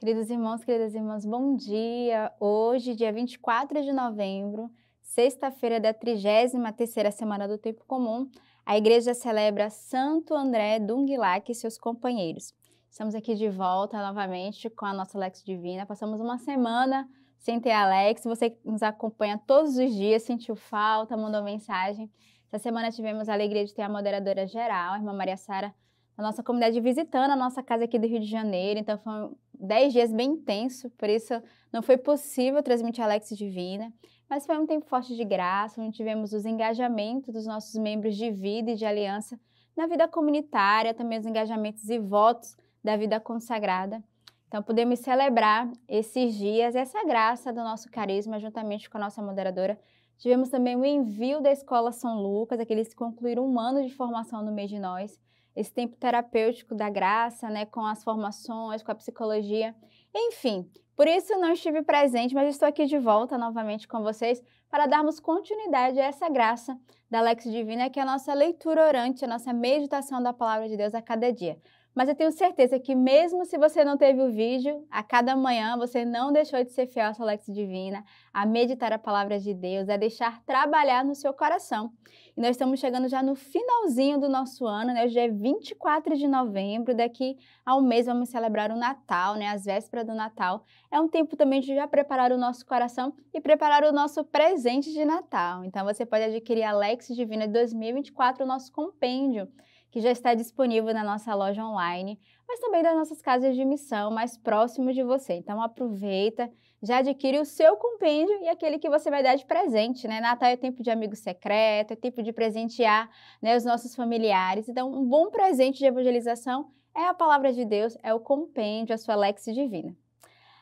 Queridos irmãos, queridas irmãs, bom dia! Hoje, dia 24 de novembro, sexta-feira da 33ª Semana do Tempo Comum, a igreja celebra Santo André Dungilac e seus companheiros. Estamos aqui de volta novamente com a nossa Lex Divina. Passamos uma semana sem ter Alex. Você nos acompanha todos os dias, sentiu falta, mandou mensagem. Essa semana tivemos a alegria de ter a moderadora geral, a irmã Maria Sara, na nossa comunidade visitando a nossa casa aqui do Rio de Janeiro. Então foi 10 dias bem intenso, por isso não foi possível transmitir Alex Divina, mas foi um tempo forte de graça, onde tivemos os engajamentos dos nossos membros de vida e de aliança na vida comunitária, também os engajamentos e votos da vida consagrada. Então, podemos celebrar esses dias, essa graça do nosso carisma, juntamente com a nossa moderadora. Tivemos também o envio da Escola São Lucas, aqueles que concluíram um ano de formação no mês de nós esse tempo terapêutico da graça, né, com as formações, com a psicologia, enfim. Por isso não estive presente, mas estou aqui de volta novamente com vocês para darmos continuidade a essa graça da Lex Divina, que é a nossa leitura orante, a nossa meditação da palavra de Deus a cada dia. Mas eu tenho certeza que mesmo se você não teve o vídeo, a cada manhã você não deixou de ser fiel à sua Lex Divina, a meditar a palavra de Deus, a deixar trabalhar no seu coração. E nós estamos chegando já no finalzinho do nosso ano, né? Hoje é 24 de novembro, daqui a um mês vamos celebrar o Natal, né? As vésperas do Natal. É um tempo também de já preparar o nosso coração e preparar o nosso presente de Natal. Então você pode adquirir a Lex Divina 2024, o nosso compêndio que já está disponível na nossa loja online, mas também das nossas casas de missão mais próximos de você. Então aproveita, já adquire o seu compêndio e aquele que você vai dar de presente, né? Natal é tempo de amigo secreto, é tempo de presentear né, os nossos familiares. Então um bom presente de evangelização é a palavra de Deus, é o compêndio, a sua lex divina.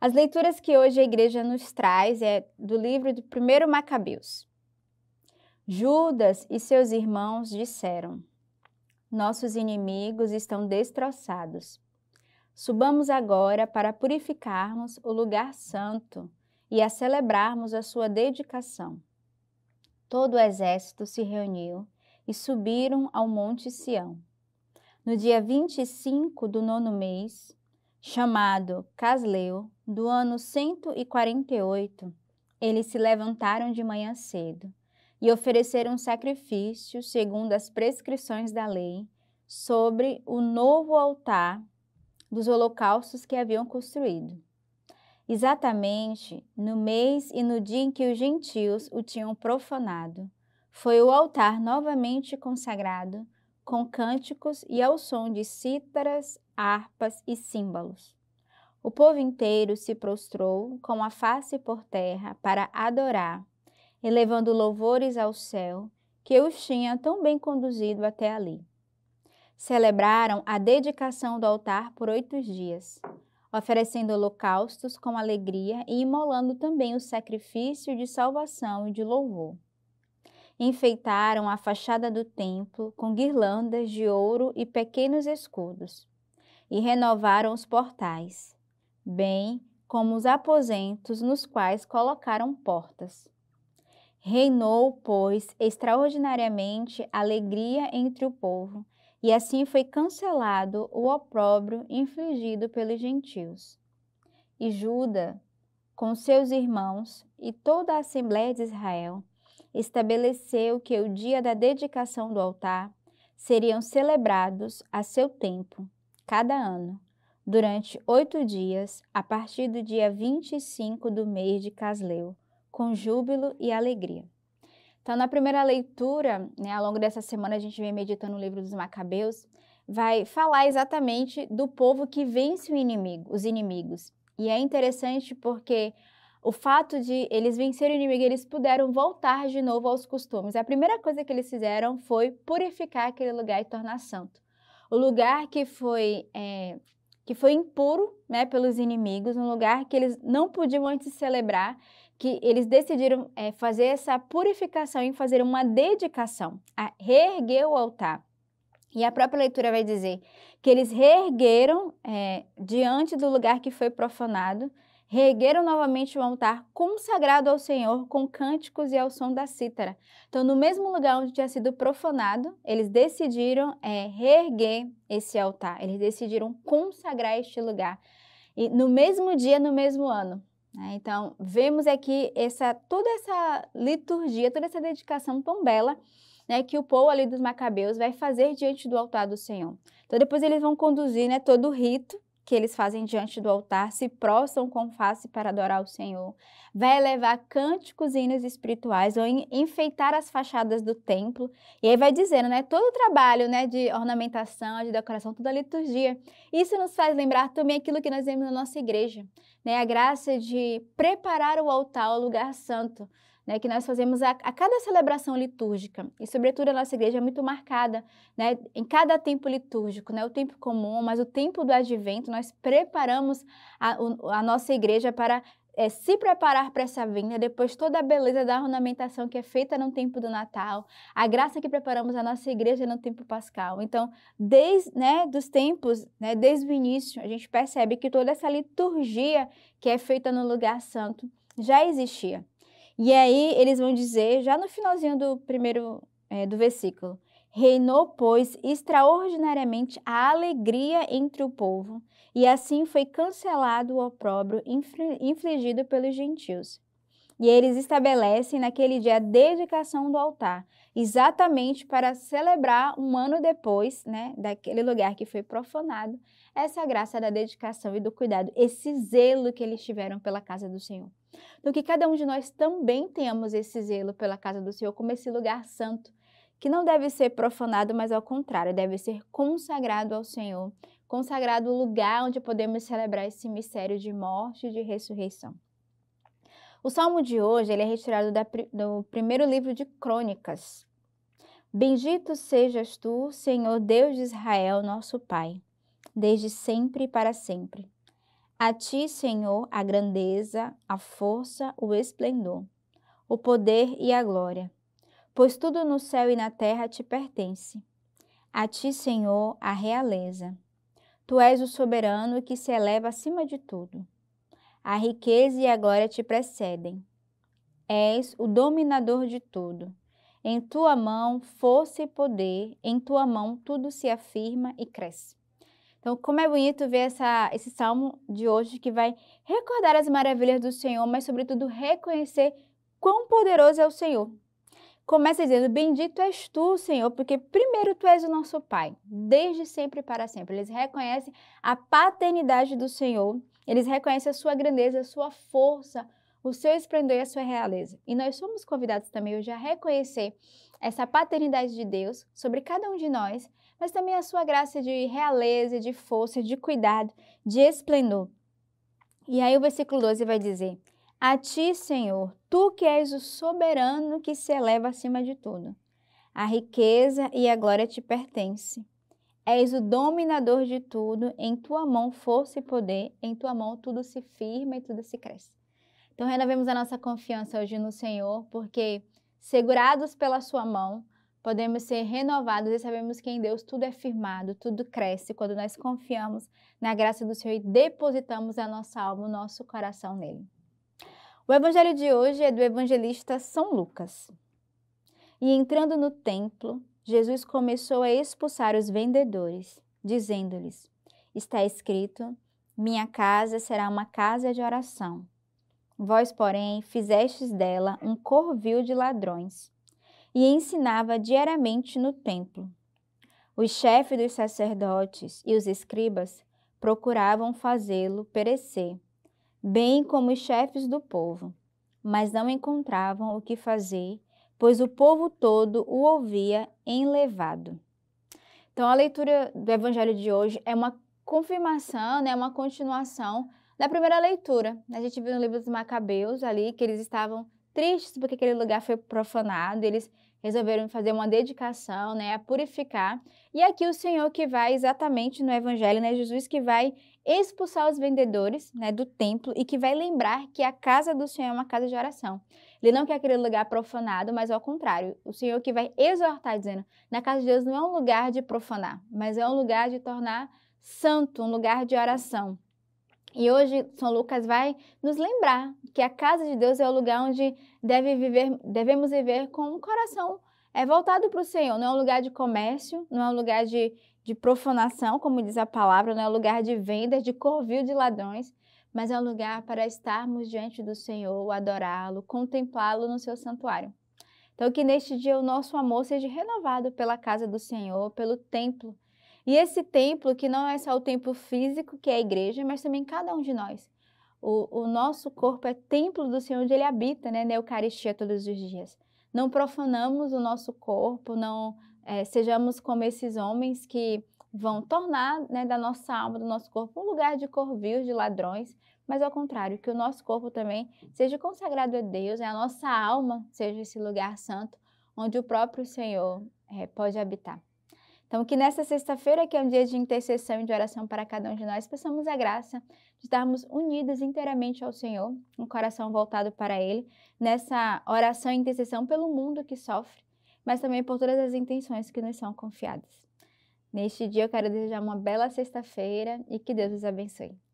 As leituras que hoje a igreja nos traz é do livro do primeiro Macabeus. Judas e seus irmãos disseram: nossos inimigos estão destroçados. Subamos agora para purificarmos o lugar santo e a celebrarmos a sua dedicação. Todo o exército se reuniu e subiram ao Monte Sião. No dia 25 do nono mês, chamado Casleu, do ano 148, eles se levantaram de manhã cedo e ofereceram sacrifício segundo as prescrições da lei sobre o novo altar dos holocaustos que haviam construído. Exatamente no mês e no dia em que os gentios o tinham profanado, foi o altar novamente consagrado com cânticos e ao som de cítaras, harpas e símbolos. O povo inteiro se prostrou com a face por terra para adorar elevando louvores ao céu, que os tinha tão bem conduzido até ali. Celebraram a dedicação do altar por oito dias, oferecendo holocaustos com alegria e imolando também o sacrifício de salvação e de louvor. Enfeitaram a fachada do templo com guirlandas de ouro e pequenos escudos, e renovaram os portais, bem como os aposentos nos quais colocaram portas. Reinou, pois, extraordinariamente alegria entre o povo, e assim foi cancelado o opróbrio infligido pelos gentios. E Judá, com seus irmãos e toda a Assembleia de Israel, estabeleceu que o dia da dedicação do altar seriam celebrados a seu tempo, cada ano, durante oito dias, a partir do dia 25 do mês de Casleu, com júbilo e alegria. Então, na primeira leitura, né, ao longo dessa semana, a gente vem meditando o livro dos Macabeus, vai falar exatamente do povo que vence o inimigo, os inimigos. E é interessante porque o fato de eles vencerem o inimigo, eles puderam voltar de novo aos costumes. A primeira coisa que eles fizeram foi purificar aquele lugar e tornar santo. O lugar que foi é, que foi impuro né, pelos inimigos, um lugar que eles não podiam antes celebrar que eles decidiram é, fazer essa purificação e fazer uma dedicação a reerguer o altar. E a própria leitura vai dizer que eles reergueram é, diante do lugar que foi profanado, reergueram novamente o altar consagrado ao Senhor com cânticos e ao som da cítara. Então, no mesmo lugar onde tinha sido profanado, eles decidiram é, reerguer esse altar, eles decidiram consagrar este lugar. E no mesmo dia, no mesmo ano, né? Então, vemos aqui é essa, toda essa liturgia, toda essa dedicação tão bela né, que o povo ali dos macabeus vai fazer diante do altar do Senhor. Então, depois eles vão conduzir né, todo o rito que eles fazem diante do altar, se prostram com face para adorar o Senhor. Vai elevar cânticos e hinos espirituais, ou enfeitar as fachadas do templo. E aí vai dizendo, né, todo o trabalho, né, de ornamentação, de decoração, toda a liturgia. Isso nos faz lembrar também aquilo que nós vemos na nossa igreja, né, a graça de preparar o altar, o lugar santo né, que nós fazemos a, a, cada celebração litúrgica. E, sobretudo, a nossa igreja é muito marcada né, em cada tempo litúrgico, né, o tempo comum, mas o tempo do advento, nós preparamos a, a nossa igreja para é, se preparar para essa vinda, depois toda a beleza da ornamentação que é feita no tempo do Natal, a graça que preparamos a nossa igreja no tempo pascal. Então, desde né, dos tempos, né, desde o início, a gente percebe que toda essa liturgia que é feita no lugar santo já existia. E aí eles vão dizer, já no finalzinho do primeiro é, do versículo, reinou, pois, extraordinariamente a alegria entre o povo, e assim foi cancelado o opróbrio infligido pelos gentios. E eles estabelecem naquele dia a dedicação do altar, exatamente para celebrar um ano depois, né, daquele lugar que foi profanado, essa graça da dedicação e do cuidado, esse zelo que eles tiveram pela casa do Senhor. Então, que cada um de nós também tenhamos esse zelo pela casa do Senhor como esse lugar santo, que não deve ser profanado, mas ao contrário, deve ser consagrado ao Senhor, consagrado o lugar onde podemos celebrar esse mistério de morte e de ressurreição. O salmo de hoje ele é retirado da, do primeiro livro de Crônicas. Bendito sejas tu, Senhor Deus de Israel, nosso Pai, desde sempre e para sempre. A ti, Senhor, a grandeza, a força, o esplendor, o poder e a glória, pois tudo no céu e na terra te pertence. A ti, Senhor, a realeza. Tu és o soberano que se eleva acima de tudo. A riqueza e a glória te precedem. És o dominador de tudo. Em tua mão força e poder, em tua mão tudo se afirma e cresce. Então, como é bonito ver essa, esse salmo de hoje que vai recordar as maravilhas do Senhor, mas, sobretudo, reconhecer quão poderoso é o Senhor. Começa dizendo: Bendito és tu, Senhor, porque primeiro tu és o nosso Pai, desde sempre e para sempre. Eles reconhecem a paternidade do Senhor, eles reconhecem a sua grandeza, a sua força, o seu esplendor e a sua realeza. E nós somos convidados também hoje a reconhecer essa paternidade de Deus sobre cada um de nós mas também a sua graça de realeza, de força, de cuidado, de esplendor. E aí o versículo 12 vai dizer: A ti, Senhor, tu que és o soberano que se eleva acima de tudo. A riqueza e a glória te pertence. És o dominador de tudo, em tua mão força e poder, em tua mão tudo se firma e tudo se cresce. Então renovemos a nossa confiança hoje no Senhor, porque segurados pela sua mão, podemos ser renovados e sabemos que em Deus tudo é firmado, tudo cresce quando nós confiamos na graça do Senhor e depositamos a nossa alma, o nosso coração nele. O evangelho de hoje é do evangelista São Lucas. E entrando no templo, Jesus começou a expulsar os vendedores, dizendo-lhes: Está escrito: Minha casa será uma casa de oração. Vós, porém, fizestes dela um corvil de ladrões e ensinava diariamente no templo. Os chefes dos sacerdotes e os escribas procuravam fazê-lo perecer, bem como os chefes do povo, mas não encontravam o que fazer, pois o povo todo o ouvia enlevado. Então, a leitura do Evangelho de hoje é uma confirmação, né, uma continuação da primeira leitura. A gente viu no livro dos Macabeus ali que eles estavam tristes porque aquele lugar foi profanado, eles resolveram fazer uma dedicação, né, a purificar. E aqui o Senhor que vai exatamente no evangelho, né, Jesus que vai expulsar os vendedores, né, do templo e que vai lembrar que a casa do Senhor é uma casa de oração. Ele não quer aquele lugar profanado, mas ao contrário, o Senhor que vai exortar dizendo: na casa de Deus não é um lugar de profanar, mas é um lugar de tornar santo, um lugar de oração. E hoje São Lucas vai nos lembrar que a casa de Deus é o lugar onde deve viver, devemos viver com um coração é voltado para o Senhor, não é um lugar de comércio, não é um lugar de, de profanação, como diz a palavra, não é um lugar de vendas, de corvil de ladrões, mas é um lugar para estarmos diante do Senhor, adorá-lo, contemplá-lo no seu santuário. Então, que neste dia o nosso amor seja renovado pela casa do Senhor, pelo templo, e esse templo, que não é só o templo físico, que é a igreja, mas também cada um de nós. O, o nosso corpo é templo do Senhor, onde ele habita, né, na Eucaristia todos os dias. Não profanamos o nosso corpo, não é, sejamos como esses homens que vão tornar né, da nossa alma, do nosso corpo, um lugar de corvios, de ladrões, mas ao contrário, que o nosso corpo também seja consagrado a Deus, né, a nossa alma seja esse lugar santo, onde o próprio Senhor é, pode habitar. Então, que nesta sexta-feira, que é um dia de intercessão e de oração para cada um de nós, peçamos a graça de estarmos unidos inteiramente ao Senhor, um coração voltado para Ele, nessa oração e intercessão pelo mundo que sofre, mas também por todas as intenções que nos são confiadas. Neste dia, eu quero desejar uma bela sexta-feira e que Deus os abençoe.